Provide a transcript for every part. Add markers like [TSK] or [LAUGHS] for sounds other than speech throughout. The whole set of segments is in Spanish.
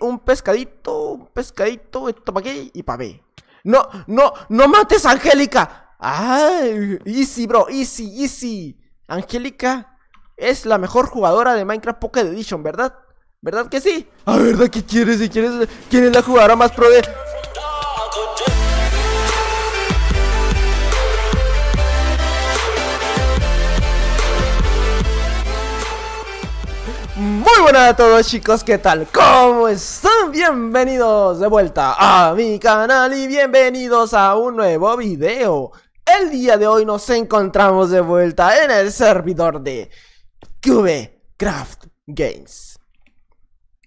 un pescadito, un pescadito, esto para qué y para B. No, no, no mates a Angélica. Ay, easy, bro, easy, easy. Angélica es la mejor jugadora de Minecraft Pocket Edition, ¿verdad? ¿Verdad que sí? Ah, ¿verdad que quieres? ¿Quieres, quieres quién la jugadora más pro de...? Muy buenas a todos chicos, ¿qué tal? ¿Cómo están? Bienvenidos de vuelta a mi canal y bienvenidos a un nuevo video El día de hoy nos encontramos de vuelta en el servidor de CubeCraft Games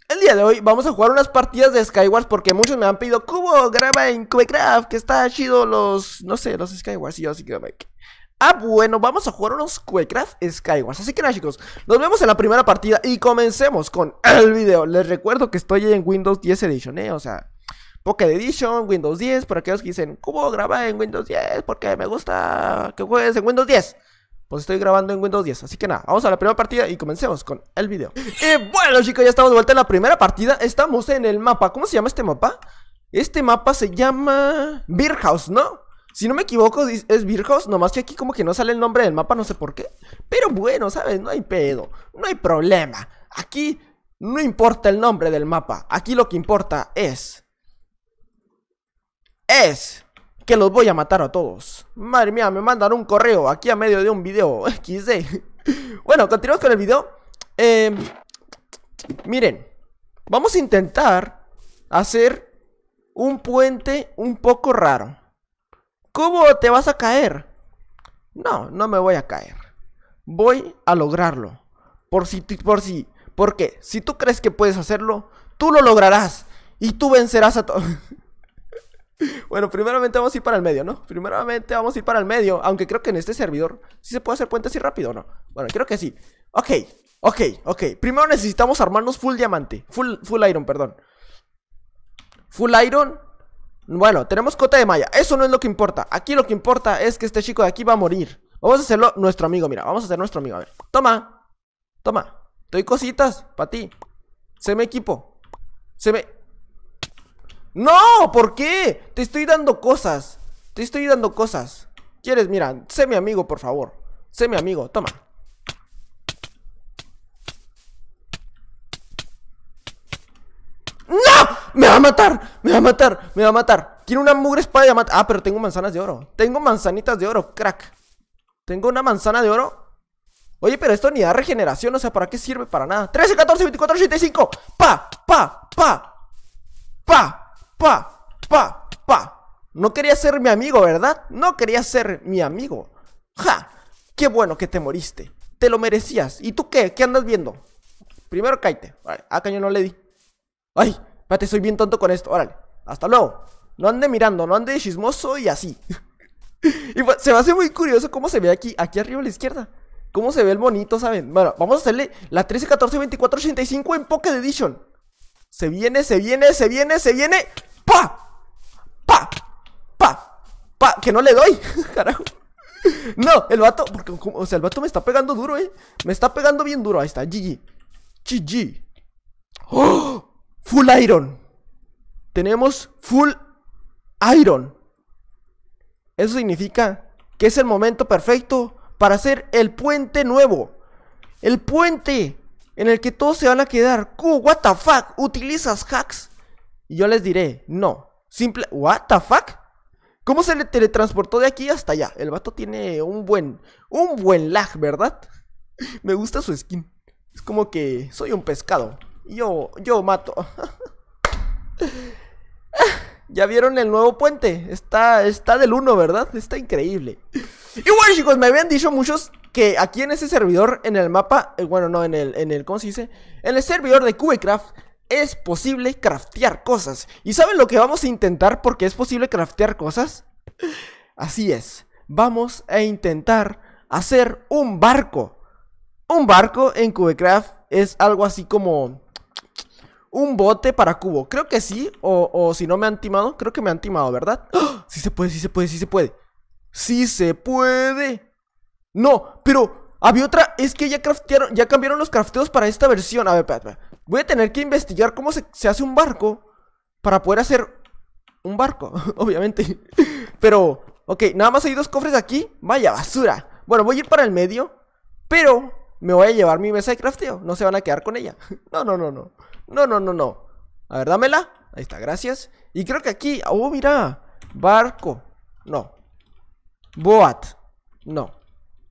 el día de hoy vamos a jugar unas partidas de Skywars porque muchos me han pedido Cubo, graba en CubeCraft que está chido los, no sé, los Skywars y yo así que Ah, bueno, vamos a jugar unos Cuecraft Skywars. Así que nada, chicos, nos vemos en la primera partida y comencemos con el video. Les recuerdo que estoy en Windows 10 Edition, ¿eh? O sea, Pocket Edition, Windows 10. Para aquellos que dicen, ¿cómo grabar en Windows 10? Porque me gusta que juegues en Windows 10 pues estoy grabando en Windows 10 Así que nada, vamos a la primera partida y comencemos con el video Y bueno chicos, ya estamos de vuelta en la primera partida Estamos en el mapa, ¿cómo se llama este mapa? Este mapa se llama... Beer House, ¿no? Si no me equivoco, es Virgos, nomás que aquí como que no sale el nombre del mapa, no sé por qué. Pero bueno, ¿sabes? No hay pedo, no hay problema. Aquí no importa el nombre del mapa, aquí lo que importa es... Es que los voy a matar a todos. Madre mía, me mandan un correo aquí a medio de un video [LAUGHS] XD. bueno, continuamos con el video. Em, miren, vamos a intentar hacer un puente un poco raro. ¿Cómo te vas a caer? No, no me voy a caer. Voy a lograrlo. Por si, por si, porque si tú crees que puedes hacerlo, tú lo lograrás y tú vencerás a todo. [LAUGHS] bueno, primeramente vamos a ir para el medio, ¿no? Primeramente vamos a ir para el medio, aunque creo que en este servidor sí se puede hacer puente así rápido, ¿no? Bueno, creo que sí. Ok, ok, ok. Primero necesitamos armarnos full diamante, full, full iron, perdón. Full iron bueno, tenemos cota de malla. Eso no es lo que importa. Aquí lo que importa es que este chico de aquí va a morir. Vamos a hacerlo nuestro amigo, mira. Vamos a hacer nuestro amigo. A ver. Toma. Toma. Te doy cositas para ti. Se me equipo. Se me... ¡No! ¿Por qué? Te estoy dando cosas. Te estoy dando cosas. ¿Quieres? Mira, sé mi amigo, por favor. Sé mi amigo. Toma. ¡Me va a matar! ¡Me va a matar! ¡Me va a matar! Tiene una mugre espada de matar. Ah, pero tengo manzanas de oro. Tengo manzanitas de oro, crack. Tengo una manzana de oro. Oye, pero esto ni da regeneración, o sea, ¿para qué sirve? Para nada. 13, 14, 24, 85. Pa, pa, pa. Pa, pa, pa, pa. No quería ser mi amigo, ¿verdad? No quería ser mi amigo. ¡Ja! ¡Qué bueno que te moriste! Te lo merecías. ¿Y tú qué? ¿Qué andas viendo? Primero cáite. Ah, acá yo no le di. ¡Ay! Espérate, soy bien tonto con esto. Órale, hasta luego. No ande mirando, no ande chismoso y así. [LAUGHS] y pues, se me hace muy curioso cómo se ve aquí, aquí arriba a la izquierda. Cómo se ve el bonito, ¿saben? Bueno, vamos a hacerle la 13, 14, 24, 85 en Pocket Edition. Se viene, se viene, se viene, se viene. ¡Pa! ¡Pa! ¡Pa! ¡Pa! Que no le doy. [LAUGHS] Carajo. No, el vato, porque, o sea, el vato me está pegando duro, eh. Me está pegando bien duro. Ahí está, GG. GG. ¡Oh! Full Iron. Tenemos Full Iron. Eso significa que es el momento perfecto para hacer el puente nuevo. El puente en el que todos se van a quedar. ¿Qué? ¿What the fuck? ¿Utilizas hacks? Y yo les diré, no. Simple. ¿What the fuck? ¿Cómo se le teletransportó de aquí hasta allá? El vato tiene un buen. Un buen lag, ¿verdad? [LAUGHS] Me gusta su skin. Es como que soy un pescado. Yo, yo mato. ¿Ya vieron el nuevo puente? Está, está del 1, ¿verdad? Está increíble. Y bueno, chicos, me habían dicho muchos que aquí en ese servidor, en el mapa, eh, bueno, no, en el, en el, ¿cómo se dice? En el servidor de Cubecraft es posible craftear cosas. ¿Y saben lo que vamos a intentar porque es posible craftear cosas? Así es, vamos a intentar hacer un barco. Un barco en Cubecraft es algo así como un bote para cubo. Creo que sí. O, si no me han timado. Creo que me han timado, ¿verdad? si ¡Ah! Sí se puede, sí se puede, sí se puede. Sí se puede. No, pero había otra. Es que ya craftearon, ya cambiaron los crafteos para esta versión. A ver, espera, Voy a tener que investigar cómo se, se hace un barco. Para poder hacer un barco, [LAUGHS] obviamente. Pero, ok, nada más hay dos cofres aquí. Vaya basura. Bueno, voy a ir para el medio, pero me voy a llevar mi mesa de crafteo. No se van a quedar con ella. [LAUGHS] No, no, no, no. No, no, no, no. A ver, dámela. Ahí está, gracias. Y creo que aquí... Oh, mira. Barco. No. Boat. No.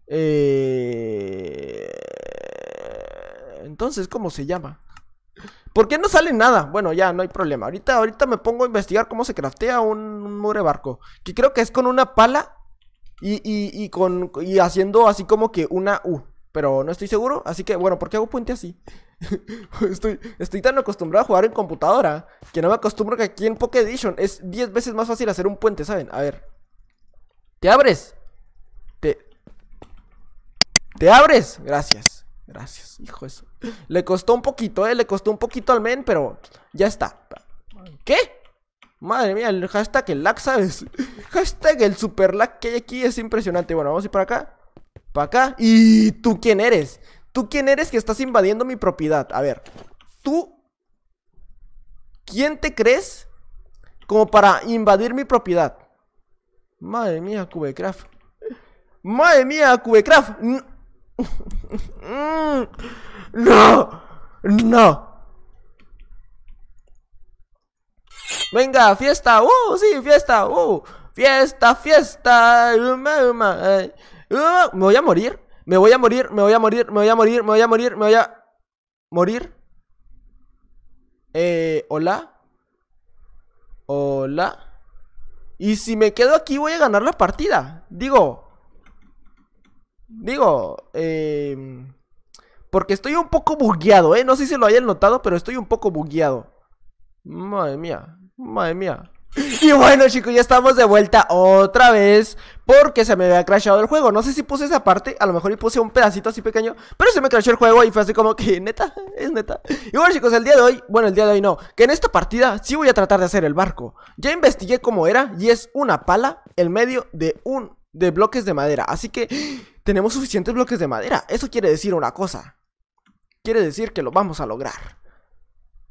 Eh... Entonces, ¿cómo se llama? ¿Por qué no sale nada? Bueno, ya, no hay problema. Ahorita, ahorita me pongo a investigar cómo se craftea un, un barco. Que creo que es con una pala y, y, y, con, y haciendo así como que una U. Pero no estoy seguro, así que bueno, ¿por qué hago puente así? [LAUGHS] estoy, estoy tan acostumbrado a jugar en computadora que no me acostumbro que aquí en Poké Edition es 10 veces más fácil hacer un puente, ¿saben? A ver. ¿Te abres? Te... ¿Te abres? Gracias. Gracias, hijo eso. Le costó un poquito, ¿eh? Le costó un poquito al men, pero ya está. ¿Qué? Madre mía, el hashtag el lag, ¿sabes? [LAUGHS] hashtag el super lag que hay aquí es impresionante. Bueno, vamos a ir para acá para acá. ¿Y tú quién eres? ¿Tú quién eres que estás invadiendo mi propiedad? A ver, tú... ¿Quién te crees como para invadir mi propiedad? Madre mía, Cubecraft. Madre mía, Cubecraft. [LAUGHS] No. No. Venga, fiesta. Uh, sí, fiesta. Uh, fiesta, fiesta. ¿Me voy a morir? Me voy a morir, me voy a morir, me voy a morir, me voy a morir, me voy a morir. Eh, hola. Hola. Y si me quedo aquí voy a ganar la partida. Digo. Digo, eh... Porque estoy un poco bugueado, ¿eh? No sé si lo hayan notado, pero estoy un poco bugueado. Madre mía, madre mía. Y bueno, chicos, ya estamos de vuelta otra vez porque se me había crashado el juego. No sé si puse esa parte, a lo mejor y puse un pedacito así pequeño, pero se me crashó el juego y fue así como que, [LAUGHS] neta, es neta. Y bueno, chicos, el día de hoy, bueno, el día de hoy no, que en esta partida sí voy a tratar de hacer el barco. Ya investigué cómo era y es una pala en medio de un de bloques de madera, así que [GASPS] tenemos suficientes bloques de madera. Eso quiere decir una cosa. Quiere decir que lo vamos a lograr.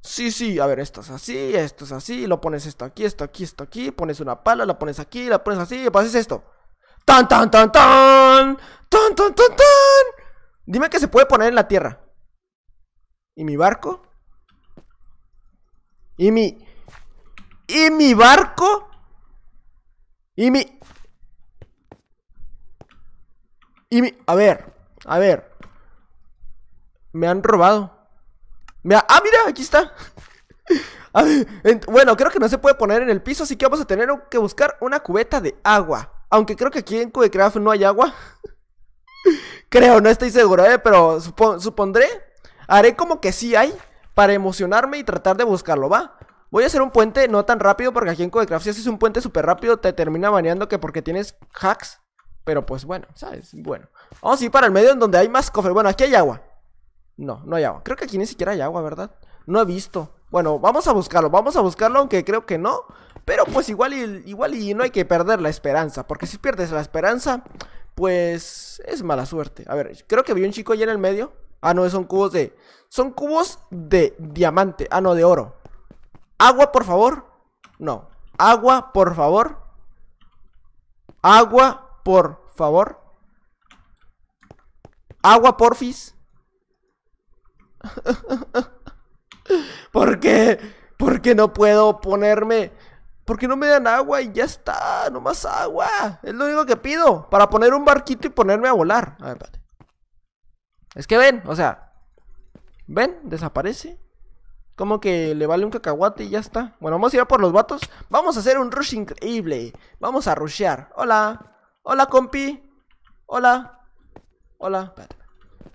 Sí, sí, a ver, esto es así, esto es así, lo pones esto aquí, esto aquí, esto aquí, pones una pala, la pones aquí, la pones así, y pases esto. ¡Tan, tan, tan, tan! ¡Tan, tan, tan, tan! Dime que se puede poner en la tierra. ¿Y mi barco? ¿Y mi... ¿Y mi barco? ¿Y mi... ¿Y mi... A ver, a ver. Me han robado ah, mira, aquí está. [LAUGHS] bueno, creo que no se puede poner en el piso, así que vamos a tener que buscar una cubeta de agua. Aunque creo que aquí en Cubecraft no hay agua. [LAUGHS] creo, no estoy seguro, ¿eh? pero supondré. Haré como que sí hay para emocionarme y tratar de buscarlo, ¿va? Voy a hacer un puente no tan rápido porque aquí en Codecraft si haces un puente súper rápido te termina baneando que porque tienes hacks. Pero pues bueno, ¿sabes? Bueno. Vamos a ir para el medio en donde hay más cofres. Bueno, aquí hay agua. No, no hay agua. Creo que aquí ni siquiera hay agua, ¿verdad? No he visto. Bueno, vamos a buscarlo, vamos a buscarlo, aunque creo que no. Pero pues igual y, igual y no hay que perder la esperanza, porque si pierdes la esperanza, pues es mala suerte. A ver, creo que vi un chico allá en el medio. Ah, no, son cubos de... Son cubos de diamante. Ah, no, de oro. Agua, por favor. No. Agua, por favor. Agua, por favor. Agua, porfis. [LAUGHS] ¿Por qué? ¿Por qué no puedo ponerme? ¿Por qué no me dan agua y ya está? No más agua. Es lo único que pido. Para poner un barquito y ponerme a volar. A ver, Es que ven, o sea. Ven, desaparece. Como que le vale un cacahuate y ya está. Bueno, vamos a ir a por los vatos. Vamos a hacer un rush increíble. Vamos a rushear. Hola. Hola, compi. Hola. Hola.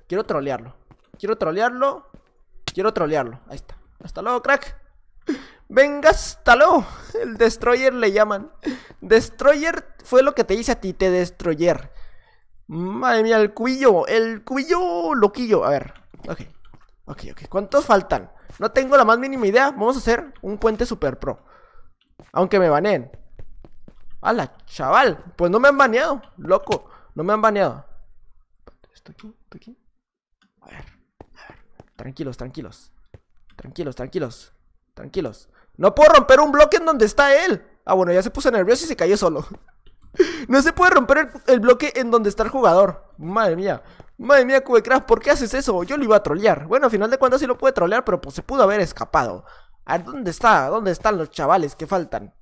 Quiero trolearlo. Quiero trolearlo. Quiero trolearlo. Ahí está. Hasta luego, crack. Venga, hasta luego. [LAUGHS] El Destroyer le llaman. Destroyer fue lo que te hice a ti, te Destroyer. Madre mía, el cuillo El cuyo, loquillo. A ver. Ok. Ok, ok. ¿Cuántos faltan? No tengo la más mínima idea. Vamos a hacer un puente super pro. Aunque me baneen. ¡Hala, chaval! Pues no me han baneado, loco. No me han baneado. ¿Estoy aquí? esto aquí? A ver. Tranquilos, tranquilos. Tranquilos, tranquilos. Tranquilos. No puedo romper un bloque en donde está él. Ah, bueno, ya se puso nervioso y se cayó solo. [LAUGHS] no se puede romper el, bloque en donde está el jugador. Madre mía. Madre mía, Cubecraft, ¿por qué haces eso? Yo lo iba a trolear. Bueno, al final de cuentas sí lo puede trolear, pero pues se pudo haber escapado. A ¿dónde está? ¿Dónde están los chavales que faltan?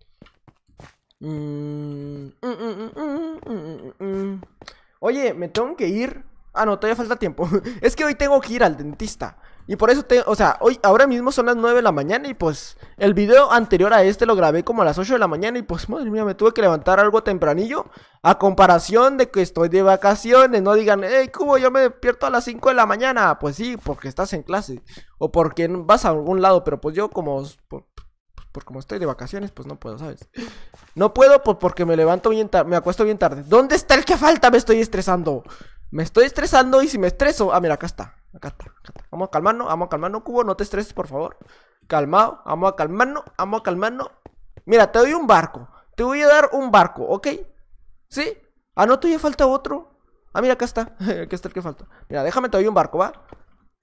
Mm, mm, mm, Oye, me tengo que ir. Ah, no, todavía falta tiempo. [LAUGHS] es que hoy tengo que ir al dentista. Y por eso, tengo, o sea, hoy, ahora mismo son las 9 de la mañana y pues el video anterior a este lo grabé como a las 8 de la mañana y pues madre mía, me tuve que levantar algo tempranillo a comparación de que estoy de vacaciones. No digan, hey, ¿cómo yo me despierto a las 5 de la mañana? Pues sí, porque estás en clase o porque vas a algún lado, pero pues yo como... Por, como estoy de vacaciones, pues no puedo, ¿sabes? No puedo pues, porque me levanto bien tarde, me acuesto bien tarde. ¿Dónde está el que falta? Me estoy estresando. Me estoy estresando y si me estreso... Ah, mira, acá está. Acá está, acá está. Vamos a calmarnos, vamos a calmarnos, Cubo. No te estreses, por favor. Calmado, vamos a calmarnos, vamos a calmarnos. Mira, te doy un barco. Te voy a dar un barco, ¿ok? ¿Sí? Ah, no, todavía falta otro. Ah, mira, acá está. [LAUGHS] aquí está el que falta. Mira, déjame, te doy un barco, ¿va?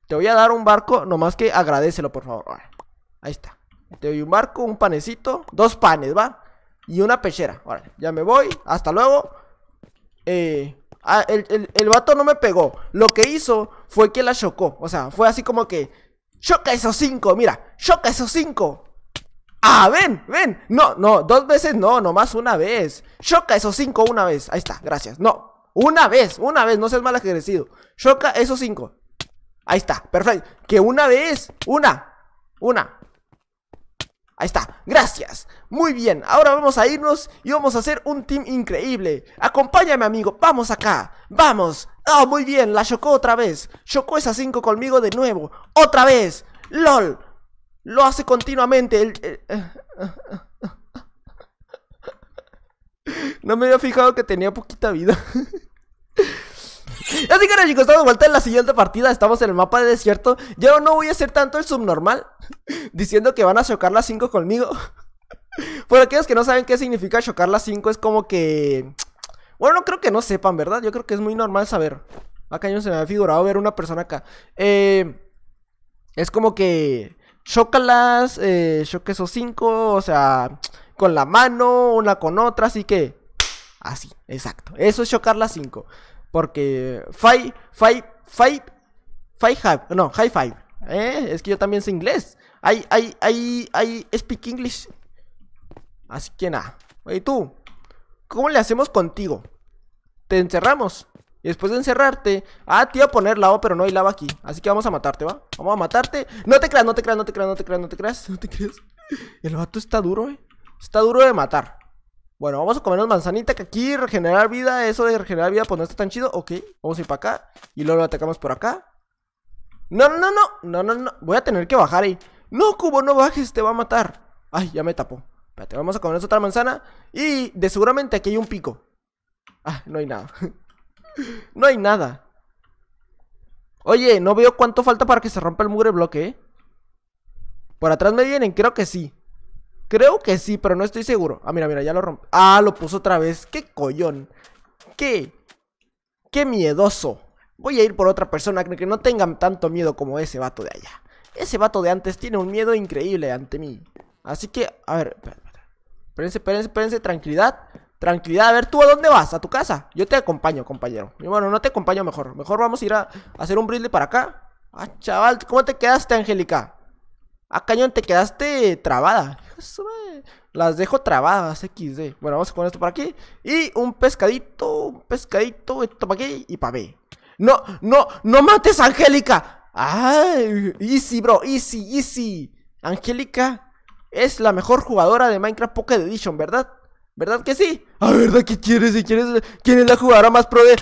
Te voy a dar un barco, nomás que agradecelo, por favor. Ahí está. Te doy un barco, un panecito, dos panes, ¿va? Y una pechera. Ahora, ya me voy. Hasta luego. Eh, Ah, el, el, el, vato no me pegó. Lo que hizo fue que la chocó. O sea, fue así como que. ¡Choca esos cinco! Mira, choca esos cinco. Ah, ven, ven. No, no, dos veces no, nomás una vez. Choca esos cinco una vez. Ahí está, gracias. No, una vez, una vez, no seas mal agradecido. Choca esos cinco. Ahí está, perfecto. Que una vez, una, una, Ahí está, gracias. Muy bien, ahora vamos a irnos y vamos a hacer un team increíble. Acompáñame, amigo, vamos acá, vamos. Ah, muy bien, la chocó otra vez. Chocó esa 5 conmigo de nuevo, otra vez. LOL, lo hace continuamente. [LAUGHS] No me había fijado que tenía poquita vida. [LAUGHS] Así que chicos, estamos de vuelta en la siguiente partida Estamos en el mapa de desierto Yo no voy a hacer tanto el subnormal [LAUGHS] Diciendo que van a chocar las 5 conmigo [LAUGHS] Por aquellos que no saben qué significa chocar las 5 Es como que... [TSK] Bueno, creo que no sepan, ¿verdad? Yo creo que es muy normal saber Acá yo se me ha figurado ver una persona acá eh, Es como que... Chócalas, eh, choque esos 5 O sea, [TSK] con la mano, una con otra Así que... [TSK] Así, exacto Eso es chocar las 5 porque fight, fight, fight, five, no, high five. ¿eh? Es que yo también sé inglés. Hay, hay, hay, hay, speak English. Así que nada. ¿Y tú, ¿cómo le hacemos contigo? Te encerramos. Y después de encerrarte, ah, te iba a poner lava, pero no hay lava aquí. Así que vamos a matarte, ¿va? Vamos a matarte. No te creas, no te creas, no te creas, no te creas, no te creas, no te creas. El vato está duro, eh. Está duro de matar. Bueno, vamos a comer comernos manzanita, que aquí regenerar vida, eso de regenerar vida, pues no está tan chido. Ok, vamos a ir para acá. Y luego lo atacamos por acá. No, no, no, no, no, no. no. Voy a tener que bajar ahí. No, Cubo, no bajes, te va a matar. Ay, ya me tapó. Espérate, vamos a comernos otra manzana. Y de seguramente aquí hay un pico. Ah, no hay nada. [LAUGHS] no hay nada. Oye, no veo cuánto falta para que se rompa el mugre bloque, ¿eh? Por atrás me vienen, creo que sí. Creo que sí, pero no estoy seguro. Ah, mira, mira, ya lo rompí Ah, lo puso otra vez. ¡Qué collón! ¡Qué! ¡Qué miedoso! Voy a ir por otra persona que no tengan tanto miedo como ese vato de allá. Ese vato de antes tiene un miedo increíble ante mí. Así que, a ver, espérense, espérense, espérense, tranquilidad. Tranquilidad, a ver, ¿tú a dónde vas? ¿A tu casa? Yo te acompaño, compañero. Y bueno, no te acompaño mejor. Mejor vamos a ir a hacer un brindle para acá. Ah, chaval, ¿cómo te quedaste, Angélica? Ah, cañón, te quedaste trabada. Las dejo trabadas, XD. Bueno, vamos a poner esto por aquí. Y un pescadito, un pescadito, esto para aquí y para B. No, no, no mates a Angélica. Ay, easy, bro, easy, easy. Angélica es la mejor jugadora de Minecraft Pocket Edition, ¿verdad? ¿Verdad que sí? A ver, ¿qué quieres? ¿Quién es, ¿Quién es la jugadora más pro de...?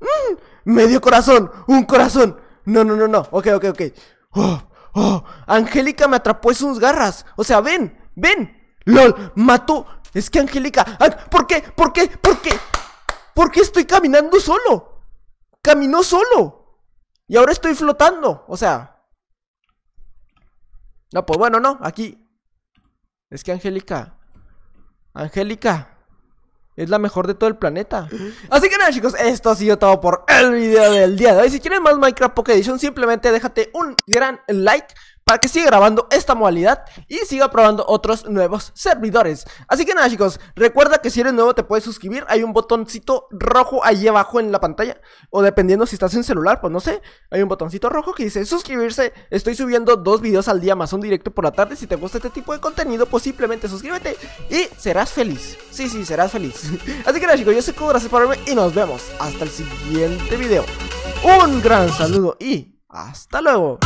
¡Mmm! Medio corazón, un corazón. No, no, no, no. Ok, ok, ok. Oh, oh. Angélica me atrapó en sus garras. O sea, ven, ven. LOL, mató. Es que Angélica. ¿Por qué? ¿Por qué? ¿Por qué? ¿Por qué estoy caminando solo? Caminó solo. Y ahora estoy flotando. O sea. No, pues bueno, no. Aquí. Es que Angélica. Angélica. Es la mejor de todo el planeta. Así que nada, chicos, esto ha sido todo por el video del día de hoy. Si quieres más Minecraft Pocket Edition, simplemente déjate un gran like para que siga grabando esta modalidad y siga probando otros nuevos servidores. Así que nada chicos, recuerda que si eres nuevo te puedes suscribir, hay un botoncito rojo ahí abajo en la pantalla, o dependiendo si estás en celular, pues no sé, hay un botoncito rojo que dice suscribirse, estoy subiendo dos videos al día más un directo por la tarde, si te gusta este tipo de contenido pues simplemente suscríbete y serás feliz, sí, sí, serás feliz. [LAUGHS] Así que nada chicos, yo soy cubra gracias por verme y nos vemos hasta el siguiente video. Un gran saludo y hasta luego.